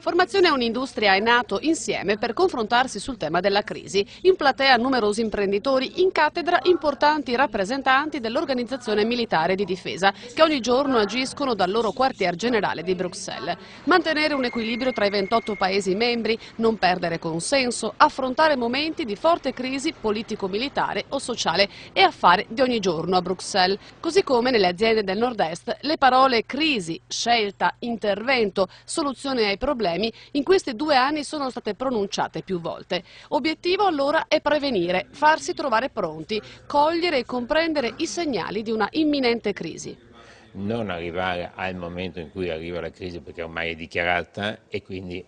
Formazione a un'industria è nato insieme per confrontarsi sul tema della crisi. In platea numerosi imprenditori, in cattedra importanti rappresentanti dell'organizzazione militare di difesa che ogni giorno agiscono dal loro quartier generale di Bruxelles. Mantenere un equilibrio tra i 28 Paesi membri, non perdere consenso, affrontare momenti di forte crisi politico-militare o sociale è affare di ogni giorno a Bruxelles. Così come nelle aziende del nord-est le parole crisi, scelta, intervento, soluzione ai problemi problemi, in questi due anni sono state pronunciate più volte. Obiettivo allora è prevenire, farsi trovare pronti, cogliere e comprendere i segnali di una imminente crisi non arrivare al momento in cui arriva la crisi perché ormai è dichiarata e quindi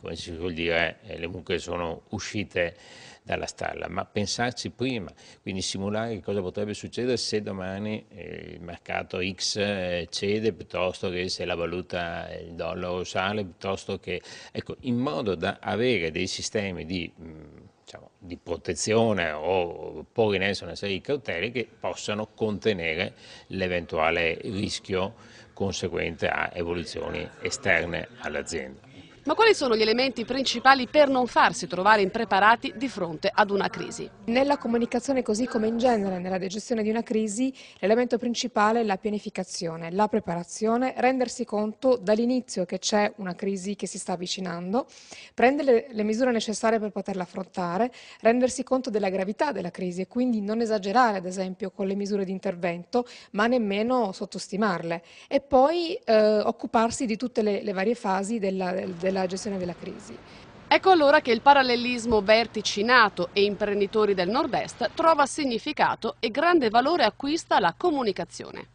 come si vuol dire, eh, le mucche sono uscite dalla stalla, ma pensarci prima, quindi simulare che cosa potrebbe succedere se domani eh, il mercato X eh, cede piuttosto che se la valuta, il dollaro sale, piuttosto che, ecco, in modo da avere dei sistemi di... Mm, diciamo, di protezione o porre in essere una serie di cautele che possano contenere l'eventuale rischio conseguente a evoluzioni esterne all'azienda. Ma quali sono gli elementi principali per non farsi trovare impreparati di fronte ad una crisi? Nella comunicazione così come in genere nella gestione di una crisi l'elemento principale è la pianificazione, la preparazione, rendersi conto dall'inizio che c'è una crisi che si sta avvicinando, prendere le misure necessarie per poterla affrontare, rendersi conto della gravità della crisi e quindi non esagerare ad esempio con le misure di intervento ma nemmeno sottostimarle e poi eh, occuparsi di tutte le, le varie fasi della, della nella gestione della crisi. Ecco allora che il parallelismo vertici NATO e imprenditori del Nord-Est trova significato e grande valore acquista la comunicazione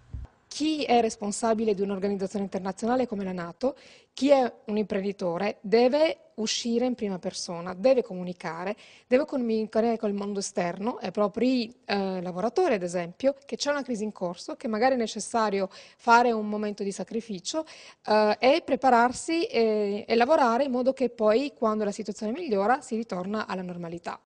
chi è responsabile di un'organizzazione internazionale come la Nato, chi è un imprenditore, deve uscire in prima persona, deve comunicare, deve comunicare con il mondo esterno e propri eh, lavoratori, ad esempio, che c'è una crisi in corso, che magari è necessario fare un momento di sacrificio eh, e prepararsi e, eh, e lavorare in modo che poi, quando la situazione migliora, si ritorna alla normalità.